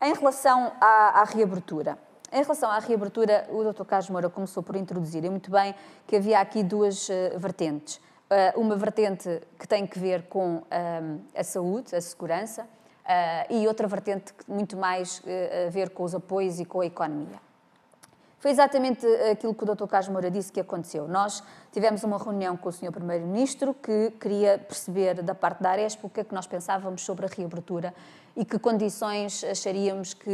Em relação à, à reabertura, em relação à reabertura, o Dr. Carlos Moura começou por introduzir, e muito bem, que havia aqui duas uh, vertentes. Uh, uma vertente que tem que ver com uh, a saúde, a segurança, e outra vertente muito mais a ver com os apoios e com a economia. Foi exatamente eh, aquilo que o Dr. Carlos Moura disse que aconteceu. Nós tivemos uma reunião com o Sr. Primeiro-Ministro que queria perceber da parte da Arespo o que é que nós pensávamos sobre a reabertura e que condições acharíamos que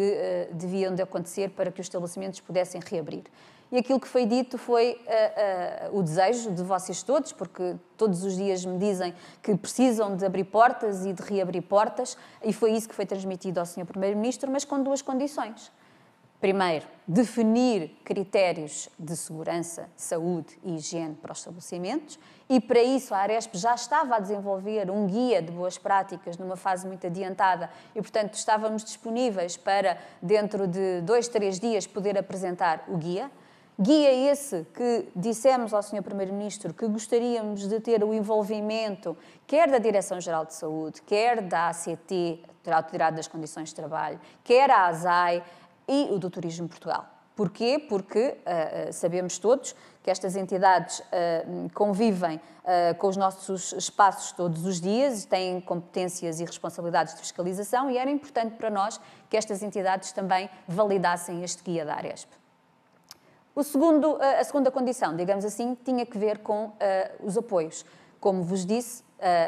uh, deviam de acontecer para que os estabelecimentos pudessem reabrir. E aquilo que foi dito foi uh, uh, o desejo de vocês todos, porque todos os dias me dizem que precisam de abrir portas e de reabrir portas, e foi isso que foi transmitido ao Sr. Primeiro-Ministro, mas com duas condições. Primeiro, definir critérios de segurança, saúde e higiene para os estabelecimentos, e para isso a Aresp já estava a desenvolver um guia de boas práticas numa fase muito adiantada e, portanto, estávamos disponíveis para, dentro de dois, três dias, poder apresentar o guia. Guia esse que dissemos ao Sr. Primeiro-Ministro que gostaríamos de ter o envolvimento quer da Direção-Geral de Saúde, quer da ACT, Autoridade das Condições de Trabalho, quer a ASAI, e o do Turismo Portugal. Porquê? Porque uh, sabemos todos que estas entidades uh, convivem uh, com os nossos espaços todos os dias, têm competências e responsabilidades de fiscalização e era importante para nós que estas entidades também validassem este guia da Aresp. O segundo, a segunda condição, digamos assim, tinha que ver com os apoios. Como vos disse,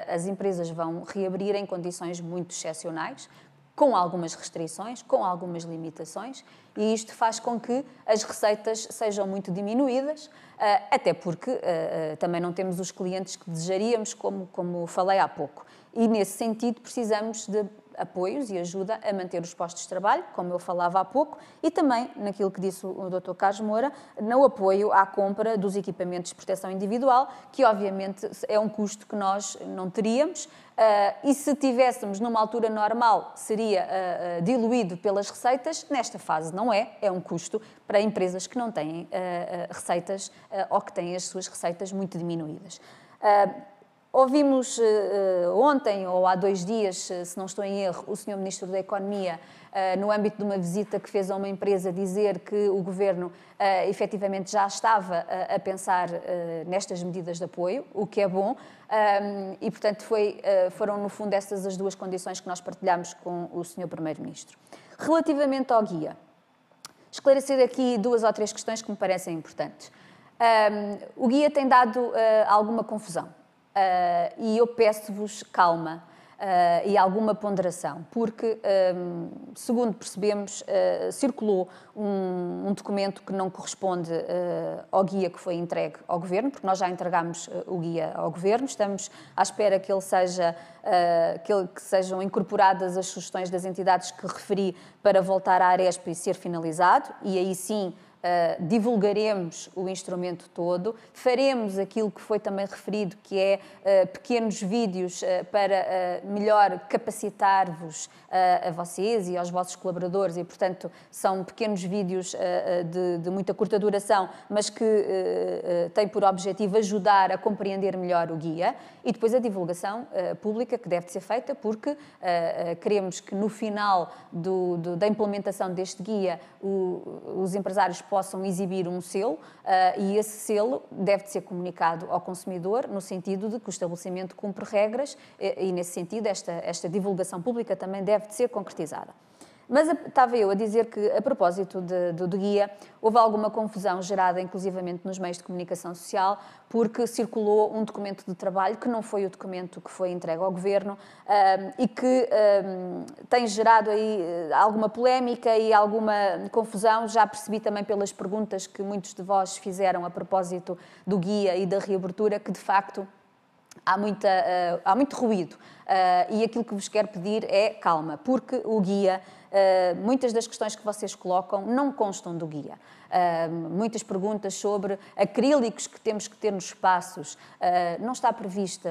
as empresas vão reabrir em condições muito excepcionais, com algumas restrições, com algumas limitações, e isto faz com que as receitas sejam muito diminuídas, eh, até porque eh, eh, também não temos os clientes que desejaríamos, como, como falei há pouco. E nesse sentido, precisamos de apoios e ajuda a manter os postos de trabalho, como eu falava há pouco, e também, naquilo que disse o Dr. Carlos Moura, no apoio à compra dos equipamentos de proteção individual, que obviamente é um custo que nós não teríamos, Uh, e se tivéssemos numa altura normal, seria uh, uh, diluído pelas receitas. Nesta fase, não é? É um custo para empresas que não têm receitas ou que têm as suas receitas muito diminuídas. Ouvimos eh, eh, ontem, ou há dois dias, eh, se não estou em erro, o Sr. Ministro da Economia, no âmbito de uma visita que fez a uma empresa, dizer que o Governo efetivamente já estava a pensar nestas medidas de apoio, o que é bom, e portanto foi, foram no fundo essas as duas condições que nós partilhamos com o Sr. Primeiro-Ministro. Relativamente ao guia, esclarecer aqui duas ou três questões que me parecem importantes. o guia tem dado alguma confusão Uh, e eu peço-vos calma uh, e alguma ponderação, porque, um, segundo percebemos, uh, circulou um, um, documento que não corresponde ao guia que foi entregue ao Governo, porque nós já entregámos o guia ao Governo, estamos à espera que ele seja. Que, sejam incorporadas as sugestões das entidades que referi para voltar à Arespa e ser finalizado, e aí sim ah, divulgaremos o instrumento todo, faremos aquilo que foi também referido, que é uh, pequenos vídeos uh, para melhor capacitar-vos a vocês e aos vossos colaboradores, e portanto são pequenos vídeos de, de, muita curta duração, mas que têm por objetivo ajudar a compreender melhor o guia e depois a divulgação pública que deve ser feita, porque queremos que no final do, do, da implementação deste guia o, os empresários possam exibir um selo uh, e esse selo deve ser comunicado ao consumidor no sentido de que o estabelecimento cumpre regras e, eh, e nesse sentido, esta, esta divulgação pública também deve ser concretizada. Mas estava eu a dizer que, a propósito de, do, do guia, houve alguma confusão gerada, inclusivamente nos meios de comunicação social, porque circulou um documento de trabalho que não foi o documento que foi entregue ao governo um, e que um, tem gerado aí eh, alguma polémica e alguma confusão. Já percebi também pelas perguntas que muitos de vós fizeram a propósito do guia e da reabertura que, de facto, há, muita, uh, há muito ruído uh, e aquilo que vos quero pedir é calma, porque o guia, uh, muitas das questões que vocês colocam não constam do guia. muitas perguntas sobre acrílicos que temos que ter nos espaços. não está prevista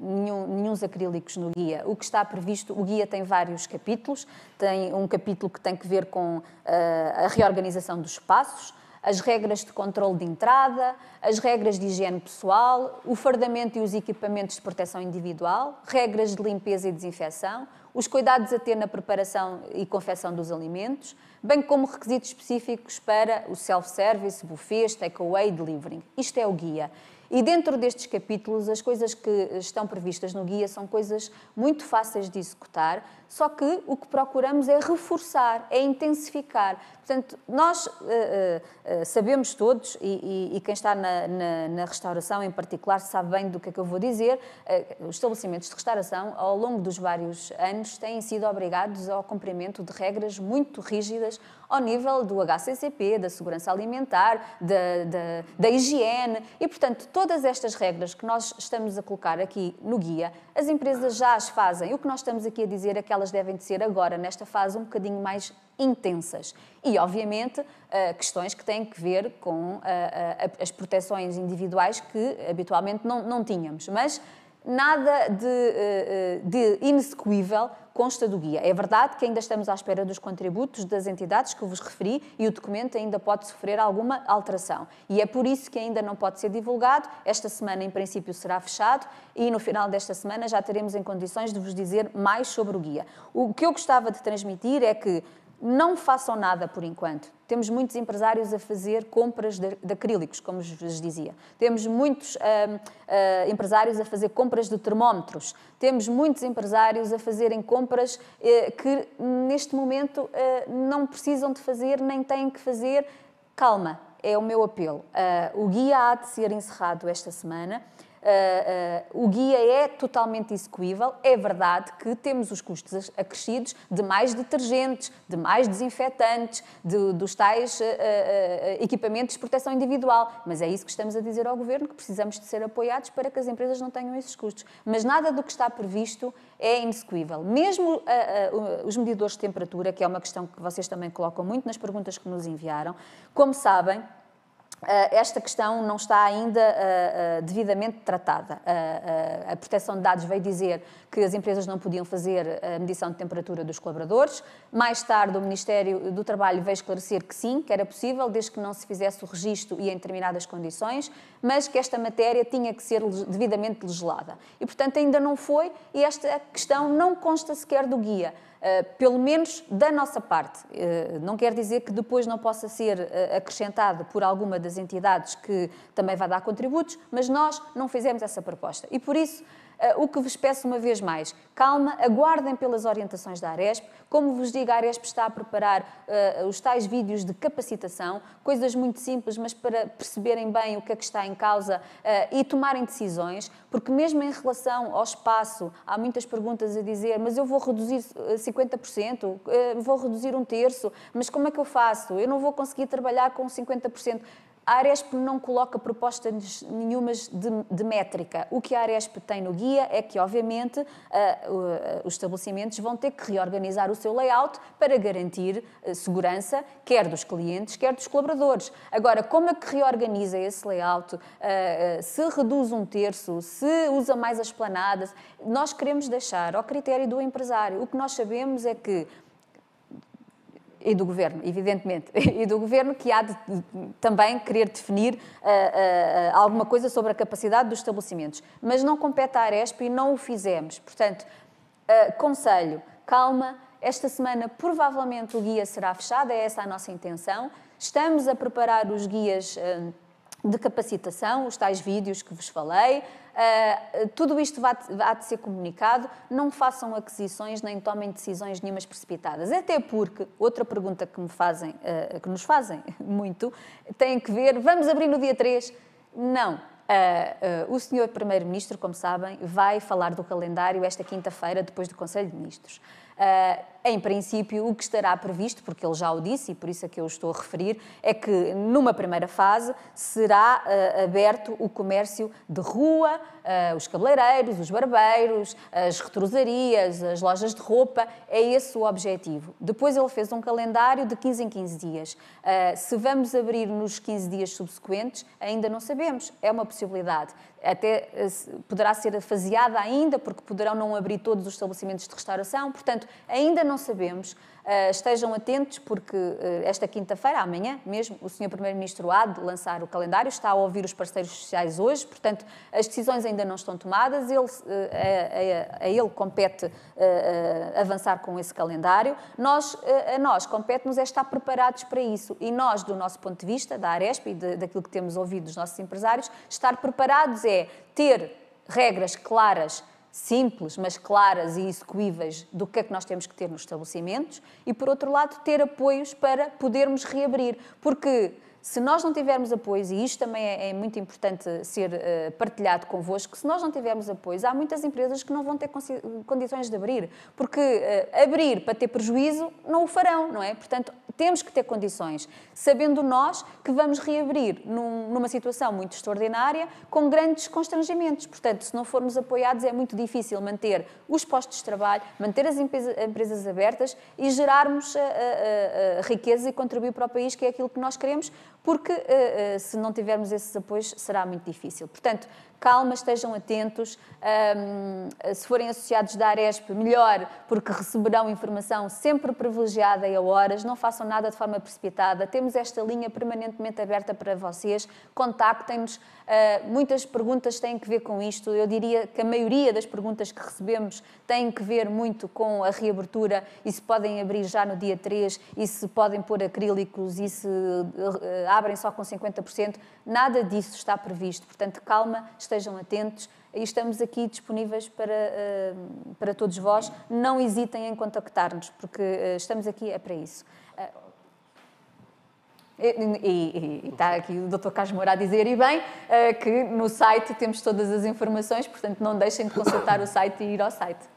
nenhum, nenhum acrílicos no guia. O que está previsto, o guia tem vários capítulos, tem um capítulo que tem que ver com a reorganização dos espaços, as regras de controle de entrada, as regras de higiene pessoal, o fardamento e os equipamentos de proteção individual, regras de limpeza e desinfecção, os cuidados a ter na preparação e confecção dos alimentos, bem como requisitos específicos para o self-service, buffets, takeaway e Isto é o guia. E dentro destes capítulos, as coisas que estão previstas no guia são coisas muito fáceis de executar, só que o que procuramos é reforçar, é intensificar. Portanto, nós uh, uh, sabemos todos, e, e, e quem está na, na, na, restauração em particular sabe bem do que é que eu vou dizer, uh, os estabelecimentos de restauração, ao longo dos vários anos, têm sido obrigados ao cumprimento de regras muito rígidas ao nível do HCCP, da segurança alimentar, da, da, da higiene. E, portanto, todas estas regras que nós estamos a colocar aqui no guia, as empresas já as fazem. O que nós estamos aqui a dizer é que elas devem de ser agora, nesta fase um bocadinho mais intensas. E, obviamente, eh, questões que têm que ver com eh, eh, as proteções individuais que habitualmente não, não tínhamos. Mas nada de, eh, eh, de inexecuível consta do guia. É verdade que ainda estamos à espera dos contributos das entidades que vos referi e o documento ainda pode sofrer alguma alteração. E é por isso que ainda não pode ser divulgado. Esta semana, em princípio, será fechado e no final desta semana já teremos em condições de vos dizer mais sobre o guia. O que eu gostava de transmitir é que não façam nada por enquanto. Temos muitos empresários a fazer compras de, de acrílicos, como vos dizia. Temos muitos uh, uh, empresários a fazer compras de termómetros. Temos muitos empresários a fazerem compras uh, que neste momento eh, não precisam de fazer nem têm que fazer. Calma, é o meu apelo. Eh, o guia há de ser encerrado esta semana uh, o guia é totalmente execuível. É verdade que temos os custos acrescidos de mais detergentes, de mais desinfetantes, de, dos tais uh, uh, equipamentos de proteção individual. Mas é isso que estamos a dizer ao Governo, que precisamos de ser apoiados para que as empresas não tenham esses custos. Mas nada do que está previsto é inexecuível. Mesmo os medidores de temperatura, que é uma questão que vocês também colocam muito nas perguntas que nos enviaram, como sabem, ah, esta questão não está ainda ah, ah, devidamente tratada. a proteção de dados veio dizer que as empresas não podiam fazer a medição de temperatura dos colaboradores. Mais tarde, o Ministério do Trabalho veio esclarecer que sim, que era possível, desde que não se fizesse o registro e em determinadas condições, mas que esta matéria tinha que ser devidamente legislada. E, portanto, ainda não foi, e esta questão não consta sequer do guia. Uh, pelo menos da nossa parte. Uh, não quer dizer que depois não possa ser uh, acrescentado por alguma das entidades que também vai dar contributos, mas nós não fizemos essa proposta. E por isso, eh, o que vos peço uma vez mais, calma, aguardem pelas orientações da Aresp. Como vos digo, a Aresp está a preparar uh, os tais vídeos de capacitação, coisas muito simples, mas para perceberem bem o que é que está em causa uh, e tomarem decisões, porque mesmo em relação ao espaço, há muitas perguntas a dizer, mas eu vou reduzir 50%, uh, vou reduzir um terço, mas como é que eu faço? Eu não vou conseguir trabalhar com 50%. A Aresp não coloca propostas nenhumas de, de, métrica. O que a Aresp tem no guia é que, obviamente, uh, uh, os estabelecimentos vão ter que reorganizar o seu layout para garantir uh, segurança, quer dos clientes, quer dos colaboradores. Agora, como é que reorganiza esse layout? Eh, se reduz um terço, se usa mais as planadas, nós queremos deixar ao critério do empresário. O que nós sabemos é que e do governo, evidentemente, e do governo que há de, também querer definir uh, uh, alguma coisa sobre a capacidade dos estabelecimentos. Mas não compete à Arespo e não o fizemos. Portanto, uh, conselho, calma. Esta semana provavelmente o guia será fechado, é essa a nossa intenção. Estamos a preparar os guias de capacitação, os tais vídeos que vos falei. Uh, tudo isto há de ser comunicado. Não façam aquisições nem tomem decisões nenhumas precipitadas. Até porque, outra pergunta que, me fazem, uh, que nos fazem muito tem que ver: vamos abrir no dia 3? Não. Uh, o senhor Primeiro-Ministro, como sabem, vai falar do calendário esta quinta-feira, depois do Conselho de Ministros. Em princípio, o que estará previsto, porque ele já o disse e por isso é que eu estou a referir, é que numa primeira fase será uh, aberto o comércio de rua, uh, os cabeleireiros, os barbeiros, as retrosarias, as lojas de roupa, é esse o objetivo. Depois ele fez um calendário de 15 em 15 dias. Uh, se vamos abrir nos 15 dias subsequentes, ainda não sabemos, é uma possibilidade. Até poderá ser faseada ainda, porque poderão não abrir todos os estabelecimentos de restauração, portanto, ainda não não sabemos. Uh, estejam atentos, porque uh, esta quinta-feira, amanhã mesmo, o Sr. Primeiro-Ministro há de lançar o calendário, está a ouvir os parceiros sociais hoje, portanto, as decisões ainda não estão tomadas, ele, uh, a, a, a, ele compete avançar com esse calendário. Nós, a nós, compete-nos é estar preparados para isso e nós, do nosso ponto de vista, da Aresp e de, daquilo que temos ouvido dos nossos empresários, estar preparados é ter regras claras simples, mas claras e execuíveis do que é que nós temos que ter nos estabelecimentos e, por outro lado, ter apoios para podermos reabrir. Porque se nós não tivermos apoios, e isto também é, é muito importante ser uh, partilhado convosco, se nós não tivermos apoios, há muitas empresas que não vão ter condições de abrir, porque uh, abrir para ter prejuízo não o farão, não é? Portanto, temos que ter condições, sabendo nós que vamos reabrir num, numa situação muito extraordinária, com grandes constrangimentos. Portanto, se não formos apoiados, é muito difícil manter os postos de trabalho, manter as empresa, empresas abertas e gerarmos a, a, a riqueza e contribuir para o país, que é aquilo que nós queremos, porque eh, eh, se não tivermos esses apoios, será muito difícil. Portanto, calma, estejam atentos. Um, se forem associados da Aresp, melhor, porque receberão informação sempre privilegiada e a horas. Não façam nada de forma precipitada. Temos esta linha permanentemente aberta para vocês. Contactem-nos. Uh, muitas perguntas têm que ver com isto. Eu diria que a maioria das perguntas que recebemos têm que ver muito com a reabertura e se podem abrir já no dia 3 e se podem pôr acrílicos e se uh, abrem só com 50%. Nada disso está previsto. Portanto, calma, estejam atentos e estamos aqui disponíveis para, eh, para todos vós. Não hesitem em contactar-nos, porque eh, estamos aqui é para isso. Eh, e, e, e, está aqui o Dr. Carlos a dizer, e bem, que no site temos todas as informações, portanto não deixem de consultar o site e ir ao site.